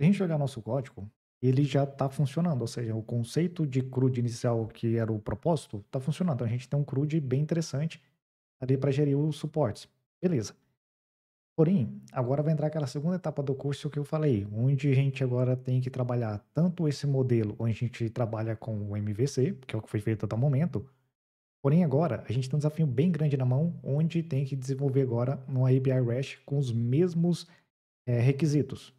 a gente olhar nosso código, ele já está funcionando, ou seja, o conceito de CRUD inicial, que era o propósito, está funcionando. Então a gente tem um CRUD bem interessante ali para gerir os suportes. Beleza. Porém, agora vai entrar aquela segunda etapa do curso que eu falei, onde a gente agora tem que trabalhar tanto esse modelo, onde a gente trabalha com o MVC, que é o que foi feito até o momento, Porém, agora a gente tem um desafio bem grande na mão, onde tem que desenvolver agora uma API REST com os mesmos é, requisitos.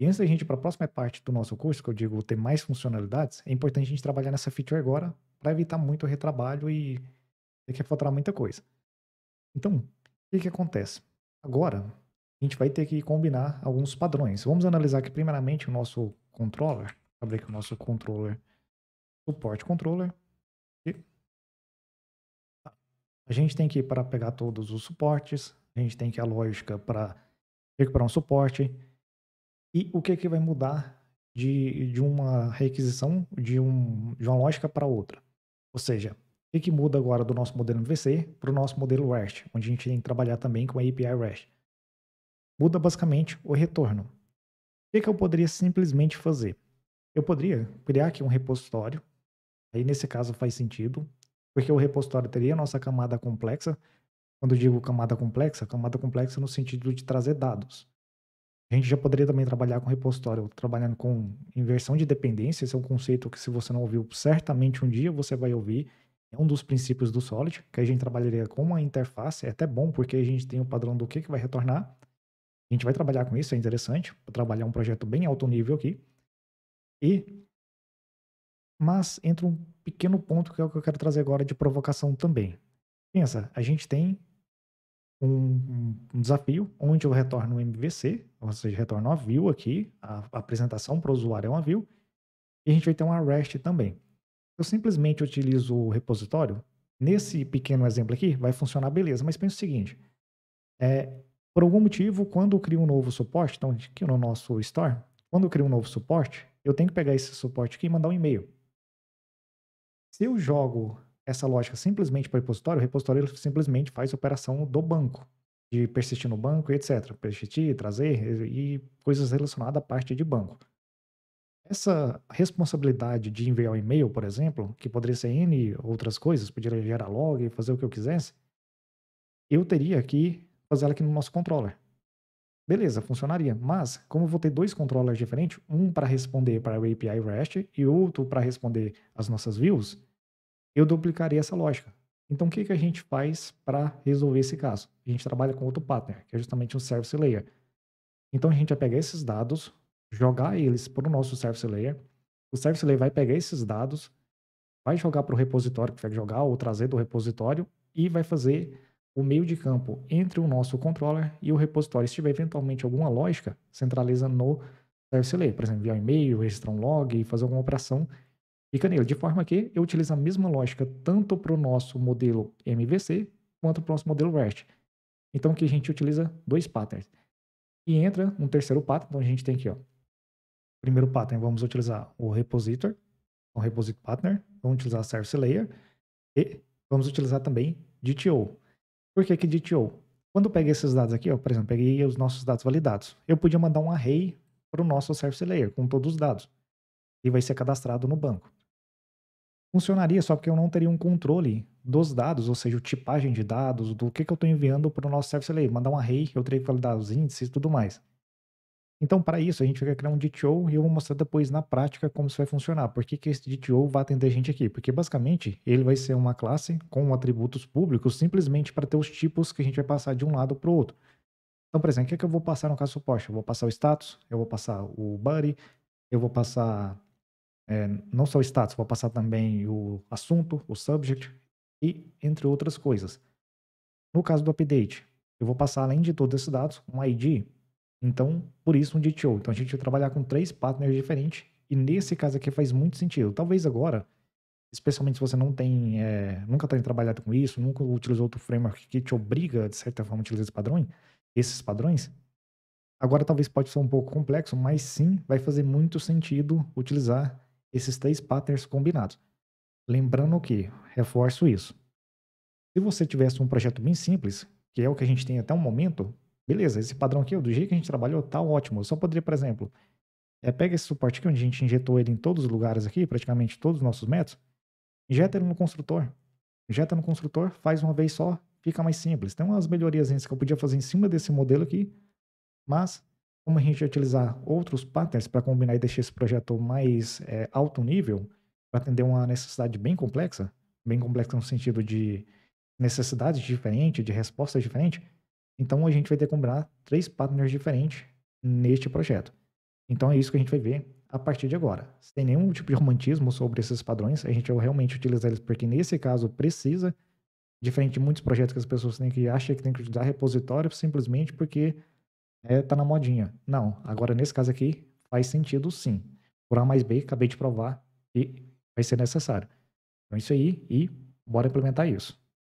E antes da gente ir para a próxima parte do nosso curso, que eu digo ter mais funcionalidades, é importante a gente trabalhar nessa feature agora para evitar muito retrabalho e ter que faltar muita coisa. Então, o que, que acontece? Agora, a gente vai ter que combinar alguns padrões. Vamos analisar aqui primeiramente o nosso controller. Abrir aqui o nosso controller, suporte controller. E tá. a gente tem que ir para pegar todos os suportes, a gente tem que ir a lógica para recuperar um suporte, e o que, é que vai mudar de, de uma requisição, de, um, de uma lógica para outra? Ou seja, o que, é que muda agora do nosso modelo MVC para o nosso modelo REST, onde a gente tem que trabalhar também com a API REST? Muda basicamente o retorno. O que, é que eu poderia simplesmente fazer? Eu poderia criar aqui um repositório, aí nesse caso faz sentido, porque o repositório teria a nossa camada complexa. Quando digo camada complexa, camada complexa no sentido de trazer dados. A gente já poderia também trabalhar com repositório, trabalhando com inversão de dependência. Esse é um conceito que, se você não ouviu, certamente um dia você vai ouvir. É um dos princípios do Solid, que a gente trabalharia com uma interface. É até bom, porque a gente tem o padrão do que, que vai retornar. A gente vai trabalhar com isso, é interessante. Vou trabalhar um projeto bem alto nível aqui. E mas entra um pequeno ponto que é o que eu quero trazer agora de provocação também. Pensa, a gente tem um, um, desafio onde eu retorno o MVC, ou seja, retorno a view aqui, a, apresentação para o usuário é uma view, e a gente vai ter uma REST também. Eu simplesmente utilizo o repositório, nesse pequeno exemplo aqui, vai funcionar beleza, mas pensa o seguinte, é, por algum motivo, quando eu crio um novo suporte, então aqui no nosso store, quando eu crio um novo suporte, eu tenho que pegar esse suporte aqui e mandar um e-mail. Se eu jogo essa lógica simplesmente para o repositório, o repositório simplesmente faz operação do banco, de persistir no banco e etc. Persistir, trazer e coisas relacionadas à parte de banco. Essa responsabilidade de enviar um e-mail, por exemplo, que poderia ser N outras coisas, poderia gerar log, fazer o que eu quisesse, eu teria que fazer ela aqui no nosso controller. Beleza, funcionaria, mas como eu vou ter dois controllers diferentes, um para responder para o API REST e outro para responder as nossas views, eu duplicaria essa lógica. Então, o que, que a gente faz para resolver esse caso? A gente trabalha com outro pattern, que é justamente um service layer. Então, a gente vai pegar esses dados, jogar eles para o nosso service layer. O service layer vai pegar esses dados, vai jogar para o repositório que vai jogar ou trazer do repositório e vai fazer o meio de campo entre o nosso controller e o repositório. Se tiver eventualmente alguma lógica, centraliza no service layer. Por exemplo, enviar um e-mail, registrar um log, fazer alguma operação e Canelo, de forma que eu utilizo a mesma lógica tanto para o nosso modelo MVC quanto para o nosso modelo REST. Então aqui a gente utiliza dois patterns. E entra um terceiro pattern, então a gente tem aqui, ó. Primeiro pattern, vamos utilizar o repositor, o repository partner, vamos utilizar a service layer e vamos utilizar também DTO. Por que que DTO? Quando eu peguei esses dados aqui, ó, por exemplo, peguei os nossos dados validados, eu podia mandar um array para o nosso service layer com todos os dados e vai ser cadastrado no banco funcionaria, só porque eu não teria um controle dos dados, ou seja, tipagem de dados, do que, que eu estou enviando para o nosso service layer, mandar um array, eu teria que validar os índices e tudo mais. Então, para isso, a gente vai criar um DTO e eu vou mostrar depois na prática como isso vai funcionar. Por que, que esse DTO vai atender a gente aqui? Porque, basicamente, ele vai ser uma classe com atributos públicos simplesmente para ter os tipos que a gente vai passar de um lado para o outro. Então, por exemplo, o que, é que eu vou passar no caso suporte? Eu vou passar o status, eu vou passar o body, eu vou passar é, não só o status, vou passar também o assunto, o subject e entre outras coisas. No caso do update, eu vou passar além de todos esses dados um ID, então por isso um DTO. Então a gente vai trabalhar com três partners diferentes e nesse caso aqui faz muito sentido. Talvez agora, especialmente se você não tem, é, nunca tem trabalhado com isso, nunca utilizou outro framework que te obriga de certa forma a utilizar esse padrão, esses padrões, agora talvez pode ser um pouco complexo, mas sim vai fazer muito sentido utilizar esses três patterns combinados. Lembrando que, reforço isso, se você tivesse um projeto bem simples, que é o que a gente tem até o momento, beleza, esse padrão aqui, do jeito que a gente trabalhou, tá ótimo. Eu só poderia, por exemplo, é, pega esse suporte aqui, onde a gente injetou ele em todos os lugares aqui, praticamente todos os nossos métodos, injeta ele no construtor. Injeta no construtor, faz uma vez só, fica mais simples. Tem umas melhorias que eu podia fazer em cima desse modelo aqui, mas como a gente utilizar outros patterns para combinar e deixar esse projeto mais é, alto nível, para atender uma necessidade bem complexa, bem complexa no sentido de necessidades diferentes, de respostas diferentes, então a gente vai ter que combinar três partners diferentes neste projeto. Então é isso que a gente vai ver a partir de agora. Sem nenhum tipo de romantismo sobre esses padrões, a gente vai realmente utilizar eles porque nesse caso precisa, diferente de muitos projetos que as pessoas têm que acham que tem que utilizar repositório simplesmente porque é, tá na modinha. Não, agora nesse caso aqui faz sentido sim. Por A mais B, acabei de provar e vai ser necessário. Então é isso aí e bora implementar isso.